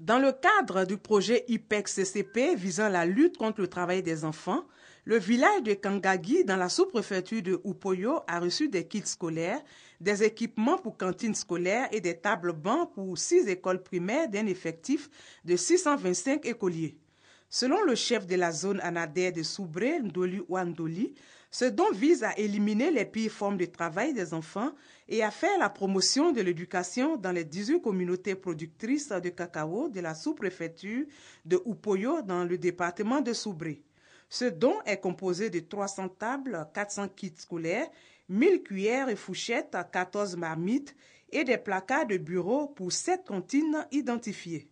Dans le cadre du projet IPEC-CCP e visant la lutte contre le travail des enfants, le village de Kangagi dans la sous-préfecture de Upoyo a reçu des kits scolaires, des équipements pour cantines scolaires et des tables bancs pour six écoles primaires d'un effectif de 625 écoliers. Selon le chef de la zone Anadère de Soubré, Ndoli Ouandoli, ce don vise à éliminer les pires formes de travail des enfants et à faire la promotion de l'éducation dans les 18 communautés productrices de cacao de la sous-préfecture de Upoyo dans le département de Soubré. Ce don est composé de 300 tables, 400 kits scolaires, 1000 cuillères et fourchettes, 14 marmites et des placards de bureaux pour 7 cantines identifiées.